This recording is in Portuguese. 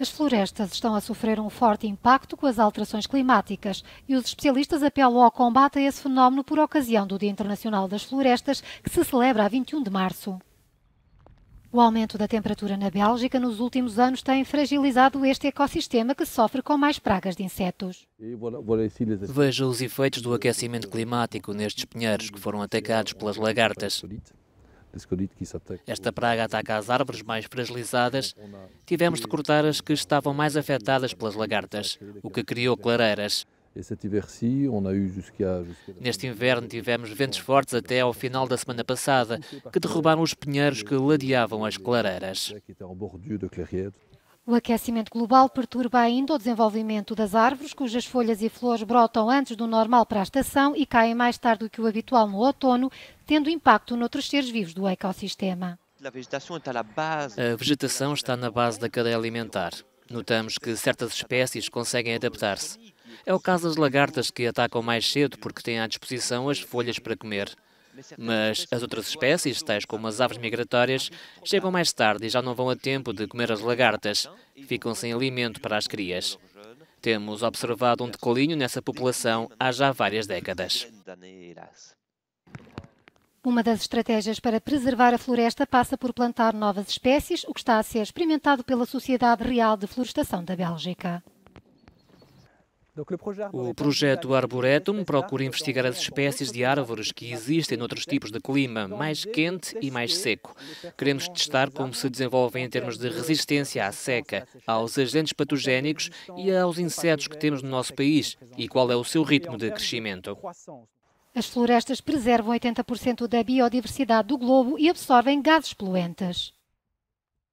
As florestas estão a sofrer um forte impacto com as alterações climáticas e os especialistas apelam ao combate a esse fenómeno por ocasião do Dia Internacional das Florestas, que se celebra a 21 de março. O aumento da temperatura na Bélgica nos últimos anos tem fragilizado este ecossistema que sofre com mais pragas de insetos. Veja os efeitos do aquecimento climático nestes pinheiros que foram atacados pelas lagartas. Esta praga ataca as árvores mais fragilizadas. Tivemos de cortar as que estavam mais afetadas pelas lagartas, o que criou clareiras. Neste inverno tivemos ventos fortes até ao final da semana passada, que derrubaram os pinheiros que ladeavam as clareiras. O aquecimento global perturba ainda o desenvolvimento das árvores, cujas folhas e flores brotam antes do normal para a estação e caem mais tarde do que o habitual no outono, tendo impacto noutros seres vivos do ecossistema. A vegetação está na base da cadeia alimentar. Notamos que certas espécies conseguem adaptar-se. É o caso das lagartas que atacam mais cedo porque têm à disposição as folhas para comer. Mas as outras espécies, tais como as aves migratórias, chegam mais tarde e já não vão a tempo de comer as lagartas. Ficam sem alimento para as crias. Temos observado um decolinho nessa população há já várias décadas. Uma das estratégias para preservar a floresta passa por plantar novas espécies, o que está a ser experimentado pela Sociedade Real de Florestação da Bélgica. O projeto Arboretum procura investigar as espécies de árvores que existem noutros tipos de clima, mais quente e mais seco. Queremos testar como se desenvolvem em termos de resistência à seca, aos agentes patogénicos e aos insetos que temos no nosso país e qual é o seu ritmo de crescimento. As florestas preservam 80% da biodiversidade do globo e absorvem gases poluentes.